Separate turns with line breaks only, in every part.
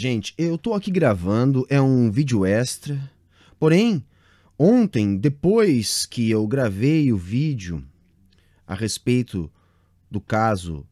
Gente, eu tô aqui gravando, é um vídeo extra. Porém, ontem, depois que eu gravei o vídeo a respeito do caso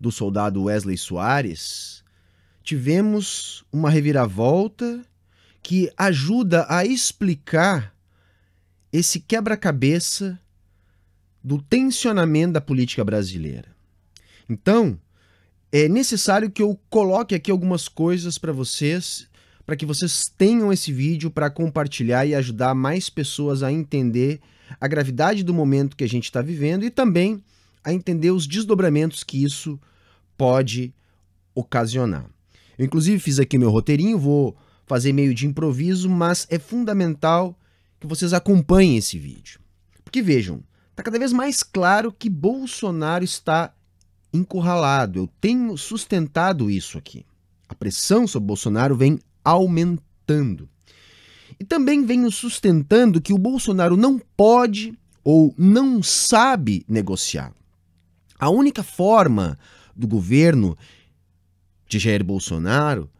do soldado Wesley Soares, tivemos uma reviravolta que ajuda a explicar esse quebra-cabeça do tensionamento da política brasileira. Então, é necessário que eu coloque aqui algumas coisas para vocês, para que vocês tenham esse vídeo para compartilhar e ajudar mais pessoas a entender a gravidade do momento que a gente está vivendo e também a entender os desdobramentos que isso pode ocasionar. Eu, inclusive, fiz aqui meu roteirinho, vou fazer meio de improviso, mas é fundamental que vocês acompanhem esse vídeo. Porque vejam, está cada vez mais claro que Bolsonaro está encurralado, eu tenho sustentado isso aqui. A pressão sobre Bolsonaro vem aumentando. E também venho sustentando que o Bolsonaro não pode ou não sabe negociar. A única forma do governo de Jair Bolsonaro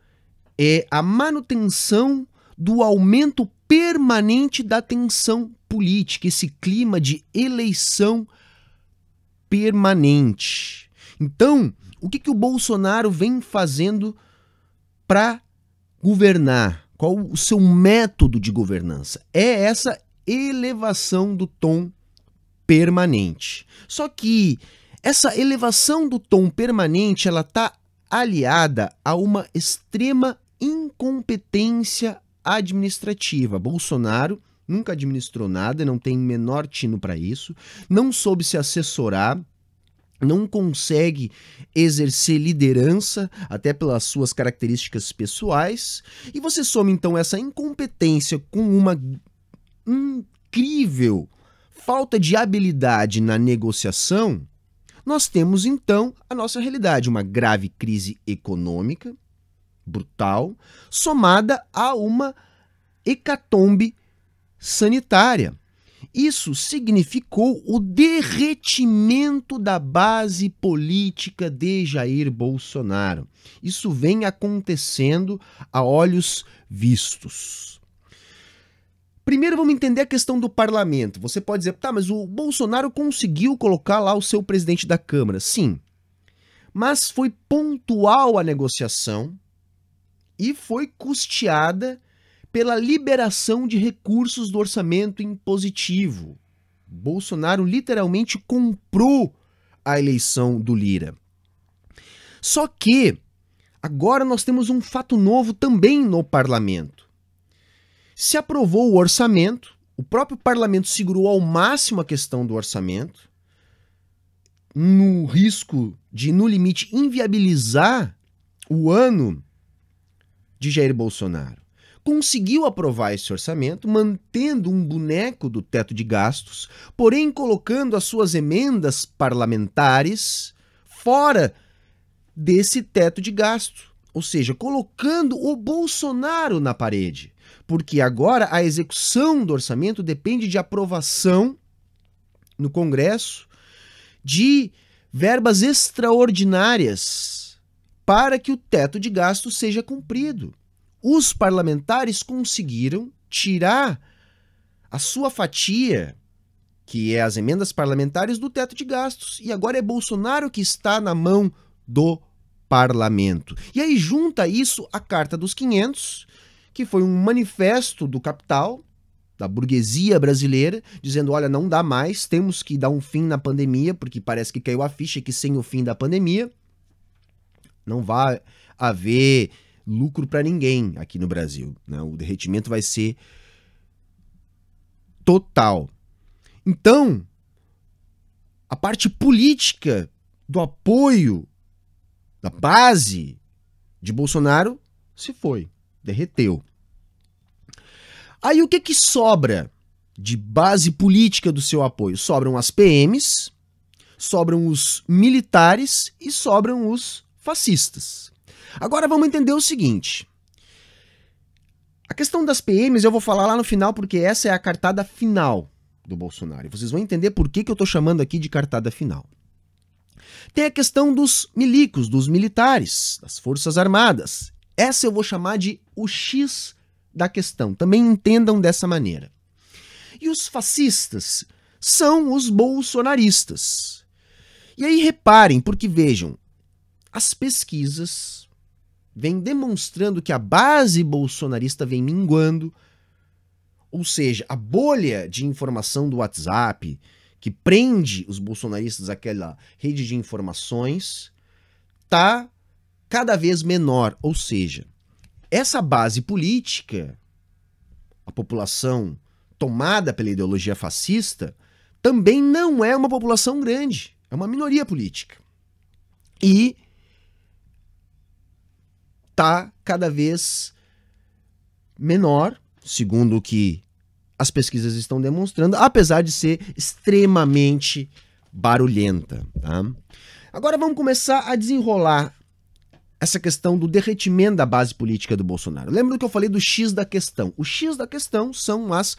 é a manutenção do aumento permanente da tensão política, esse clima de eleição permanente. Então, o que, que o Bolsonaro vem fazendo para governar? Qual o seu método de governança? É essa elevação do tom permanente. Só que essa elevação do tom permanente, ela tá aliada a uma extrema incompetência administrativa. Bolsonaro nunca administrou nada, não tem menor tino para isso, não soube se assessorar não consegue exercer liderança, até pelas suas características pessoais, e você soma então essa incompetência com uma incrível falta de habilidade na negociação, nós temos então a nossa realidade, uma grave crise econômica brutal, somada a uma hecatombe sanitária. Isso significou o derretimento da base política de Jair Bolsonaro. Isso vem acontecendo a olhos vistos. Primeiro vamos entender a questão do parlamento. Você pode dizer, tá, mas o Bolsonaro conseguiu colocar lá o seu presidente da Câmara. Sim. Mas foi pontual a negociação e foi custeada pela liberação de recursos do orçamento impositivo. Bolsonaro literalmente comprou a eleição do Lira. Só que agora nós temos um fato novo também no parlamento. Se aprovou o orçamento, o próprio parlamento segurou ao máximo a questão do orçamento, no risco de, no limite, inviabilizar o ano de Jair Bolsonaro conseguiu aprovar esse orçamento, mantendo um boneco do teto de gastos, porém colocando as suas emendas parlamentares fora desse teto de gasto, ou seja, colocando o Bolsonaro na parede, porque agora a execução do orçamento depende de aprovação no Congresso de verbas extraordinárias para que o teto de gasto seja cumprido os parlamentares conseguiram tirar a sua fatia, que é as emendas parlamentares, do teto de gastos. E agora é Bolsonaro que está na mão do parlamento. E aí junta isso a Carta dos 500, que foi um manifesto do capital, da burguesia brasileira, dizendo: olha, não dá mais, temos que dar um fim na pandemia, porque parece que caiu a ficha que sem o fim da pandemia não vai haver lucro para ninguém aqui no Brasil. Né? O derretimento vai ser total. Então, a parte política do apoio da base de Bolsonaro se foi, derreteu. Aí o que que sobra de base política do seu apoio? Sobram as PMs, sobram os militares e sobram os fascistas. Agora vamos entender o seguinte. A questão das PMs eu vou falar lá no final, porque essa é a cartada final do Bolsonaro. vocês vão entender por que, que eu estou chamando aqui de cartada final. Tem a questão dos milicos, dos militares, das Forças Armadas. Essa eu vou chamar de o X da questão. Também entendam dessa maneira. E os fascistas são os bolsonaristas. E aí reparem, porque vejam, as pesquisas vem demonstrando que a base bolsonarista vem minguando, ou seja, a bolha de informação do WhatsApp que prende os bolsonaristas àquela rede de informações tá cada vez menor, ou seja, essa base política, a população tomada pela ideologia fascista, também não é uma população grande, é uma minoria política. E está cada vez menor, segundo o que as pesquisas estão demonstrando, apesar de ser extremamente barulhenta. Tá? Agora vamos começar a desenrolar essa questão do derretimento da base política do Bolsonaro. Lembra que eu falei do X da questão? O X da questão são as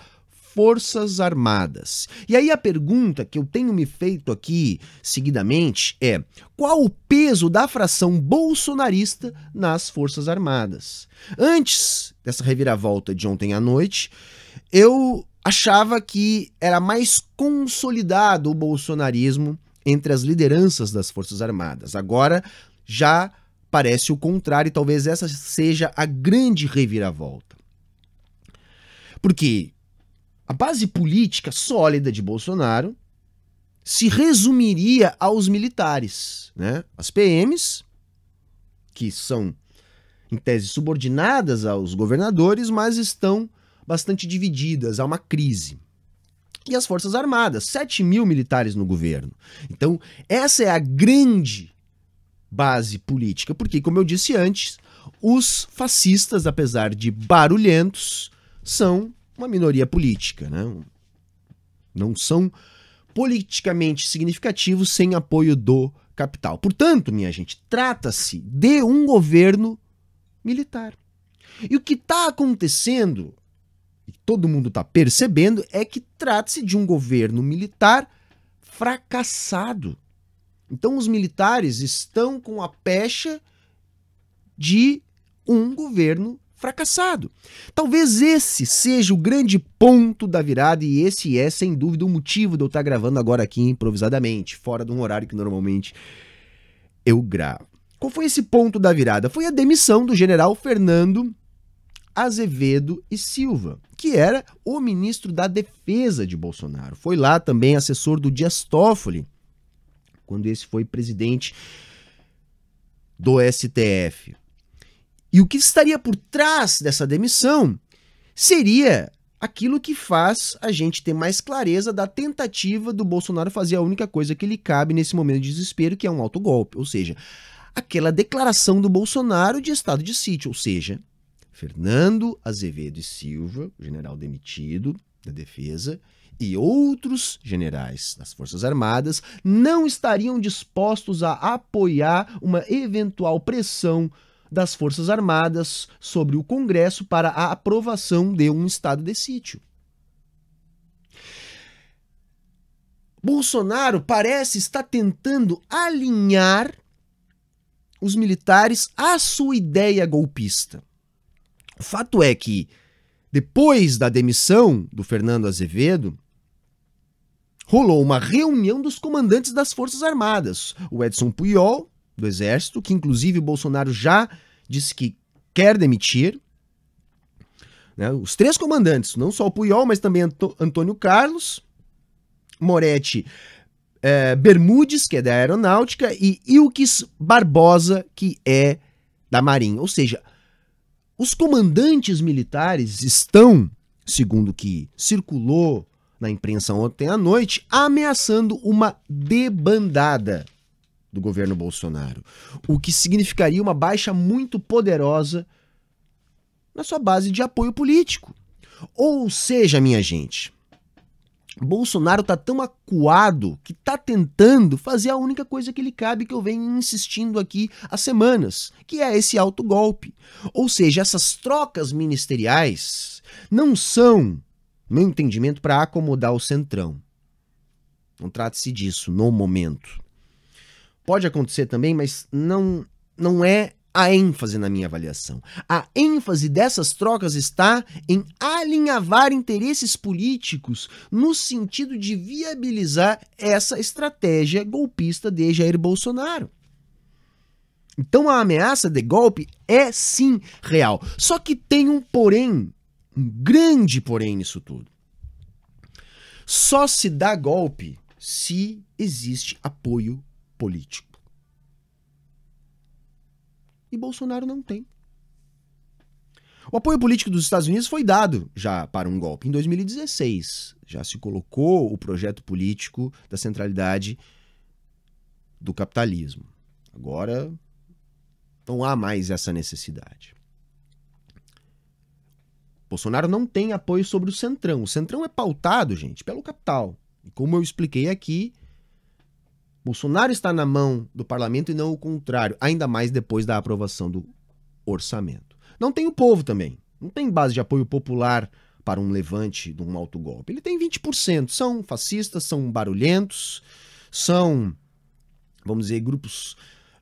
Forças Armadas. E aí a pergunta que eu tenho me feito aqui seguidamente é: qual o peso da fração bolsonarista nas Forças Armadas? Antes dessa reviravolta de ontem à noite, eu achava que era mais consolidado o bolsonarismo entre as lideranças das Forças Armadas. Agora já parece o contrário e talvez essa seja a grande reviravolta. Porque a base política sólida de Bolsonaro se resumiria aos militares, né? As PMs, que são em tese subordinadas aos governadores, mas estão bastante divididas, há uma crise. E as Forças Armadas, 7 mil militares no governo. Então, essa é a grande base política, porque, como eu disse antes, os fascistas, apesar de barulhentos, são uma minoria política, né? Não são politicamente significativos sem apoio do capital. Portanto, minha gente, trata-se de um governo militar. E o que está acontecendo, e todo mundo está percebendo, é que trata-se de um governo militar fracassado. Então, os militares estão com a pecha de um governo fracassado. Talvez esse seja o grande ponto da virada e esse é, sem dúvida, o motivo de eu estar gravando agora aqui improvisadamente, fora de um horário que normalmente eu gravo. Qual foi esse ponto da virada? Foi a demissão do general Fernando Azevedo e Silva, que era o ministro da Defesa de Bolsonaro. Foi lá também assessor do Dias Toffoli, quando esse foi presidente do STF. E o que estaria por trás dessa demissão seria aquilo que faz a gente ter mais clareza da tentativa do Bolsonaro fazer a única coisa que lhe cabe nesse momento de desespero, que é um autogolpe, ou seja, aquela declaração do Bolsonaro de estado de sítio, ou seja, Fernando Azevedo e Silva, general demitido da defesa, e outros generais das Forças Armadas não estariam dispostos a apoiar uma eventual pressão das Forças Armadas sobre o Congresso para a aprovação de um estado de sítio. Bolsonaro parece estar tentando alinhar os militares à sua ideia golpista. O fato é que, depois da demissão do Fernando Azevedo, rolou uma reunião dos comandantes das Forças Armadas, o Edson Puyol do Exército, que inclusive o Bolsonaro já disse que quer demitir. Né? Os três comandantes, não só o Puyol, mas também Anto Antônio Carlos, Moretti é, Bermudes, que é da Aeronáutica, e Ilques Barbosa, que é da Marinha. Ou seja, os comandantes militares estão, segundo o que circulou na imprensa ontem à noite, ameaçando uma debandada do governo Bolsonaro, o que significaria uma baixa muito poderosa na sua base de apoio político. Ou seja, minha gente, Bolsonaro tá tão acuado que tá tentando fazer a única coisa que lhe cabe que eu venho insistindo aqui há semanas, que é esse autogolpe. Ou seja, essas trocas ministeriais não são, meu entendimento, para acomodar o Centrão. Não trata-se disso no momento. Pode acontecer também, mas não, não é a ênfase na minha avaliação. A ênfase dessas trocas está em alinhavar interesses políticos no sentido de viabilizar essa estratégia golpista de Jair Bolsonaro. Então a ameaça de golpe é sim real. Só que tem um porém, um grande porém nisso tudo. Só se dá golpe se existe apoio político. E Bolsonaro não tem. O apoio político dos Estados Unidos foi dado já para um golpe em 2016. Já se colocou o projeto político da centralidade do capitalismo. Agora não há mais essa necessidade. Bolsonaro não tem apoio sobre o Centrão. O Centrão é pautado, gente, pelo capital. E como eu expliquei aqui, Bolsonaro está na mão do parlamento e não o contrário, ainda mais depois da aprovação do orçamento. Não tem o povo também. Não tem base de apoio popular para um levante de um alto golpe. Ele tem 20%. São fascistas, são barulhentos, são, vamos dizer, grupos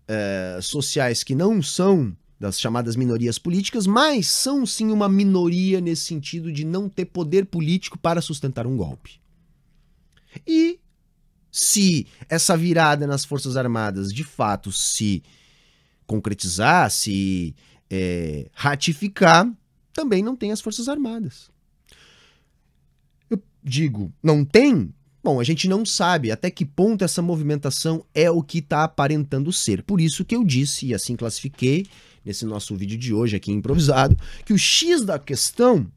eh, sociais que não são das chamadas minorias políticas, mas são sim uma minoria nesse sentido de não ter poder político para sustentar um golpe. E se essa virada nas Forças Armadas de fato se concretizar, se é, ratificar, também não tem as Forças Armadas. Eu digo, não tem? Bom, a gente não sabe até que ponto essa movimentação é o que está aparentando ser. Por isso que eu disse, e assim classifiquei nesse nosso vídeo de hoje aqui improvisado, que o X da questão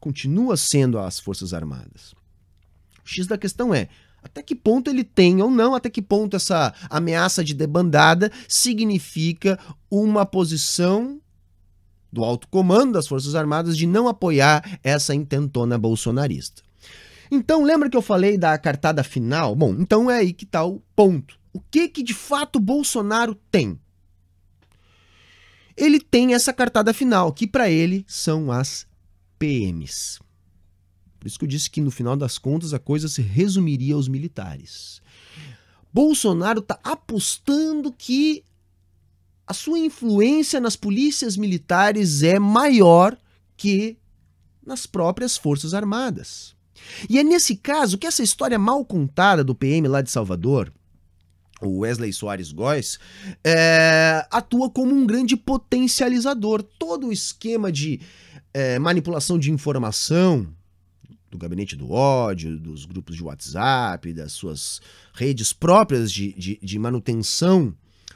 continua sendo as Forças Armadas. O X da questão é até que ponto ele tem ou não, até que ponto essa ameaça de debandada significa uma posição do alto comando das Forças Armadas de não apoiar essa intentona bolsonarista. Então, lembra que eu falei da cartada final? Bom, então é aí que está o ponto. O que que de fato Bolsonaro tem? Ele tem essa cartada final, que para ele são as PMs. Por isso que eu disse que no final das contas a coisa se resumiria aos militares. Bolsonaro está apostando que a sua influência nas polícias militares é maior que nas próprias Forças Armadas. E é nesse caso que essa história mal contada do PM lá de Salvador, o Wesley Soares Góes, é, atua como um grande potencializador. Todo o esquema de é, manipulação de informação do gabinete do ódio, dos grupos de WhatsApp, das suas redes próprias de, de, de manutenção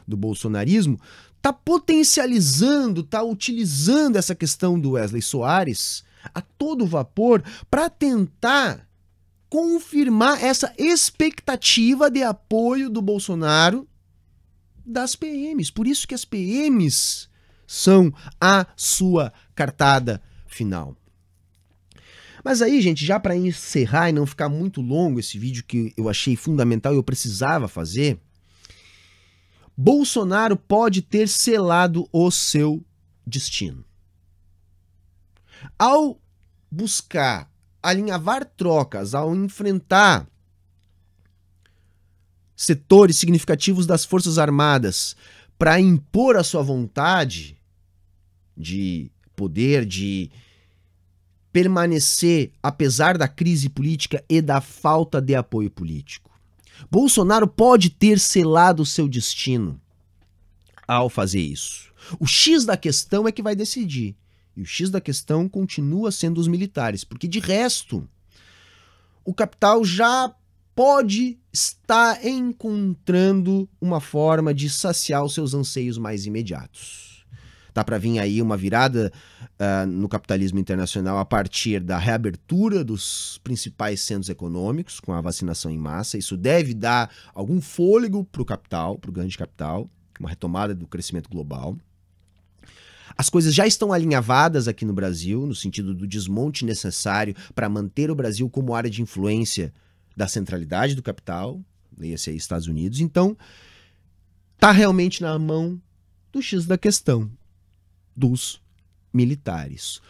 do bolsonarismo, está potencializando, está utilizando essa questão do Wesley Soares a todo vapor para tentar confirmar essa expectativa de apoio do Bolsonaro das PMs. Por isso que as PMs são a sua cartada final. Mas aí, gente, já para encerrar e não ficar muito longo esse vídeo que eu achei fundamental e eu precisava fazer, Bolsonaro pode ter selado o seu destino. Ao buscar alinhavar trocas, ao enfrentar setores significativos das Forças Armadas para impor a sua vontade de poder, de permanecer apesar da crise política e da falta de apoio político. Bolsonaro pode ter selado seu destino ao fazer isso. O X da questão é que vai decidir. E o X da questão continua sendo os militares, porque de resto, o capital já pode estar encontrando uma forma de saciar os seus anseios mais imediatos. Tá para vir aí uma virada uh, no capitalismo internacional a partir da reabertura dos principais centros econômicos com a vacinação em massa. Isso deve dar algum fôlego para o capital, para o ganho de capital, uma retomada do crescimento global. As coisas já estão alinhavadas aqui no Brasil, no sentido do desmonte necessário para manter o Brasil como área de influência da centralidade do capital, leia-se aí Estados Unidos. Então, tá realmente na mão do X da questão dos militares.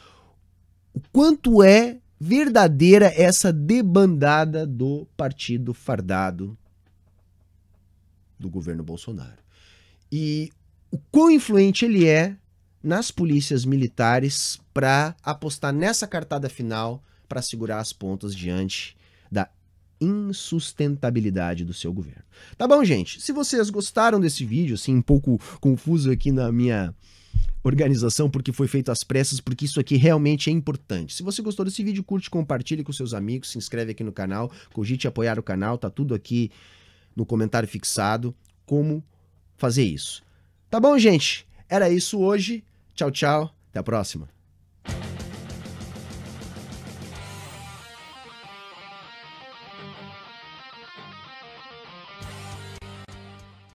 O quanto é verdadeira essa debandada do partido fardado do governo Bolsonaro? E o quão influente ele é nas polícias militares para apostar nessa cartada final para segurar as pontas diante da insustentabilidade do seu governo. Tá bom, gente? Se vocês gostaram desse vídeo, assim, um pouco confuso aqui na minha organização, porque foi feito às pressas, porque isso aqui realmente é importante. Se você gostou desse vídeo, curte, compartilhe com seus amigos, se inscreve aqui no canal, cogite apoiar o canal, tá tudo aqui no comentário fixado como fazer isso. Tá bom, gente? Era isso hoje. Tchau, tchau. Até a próxima.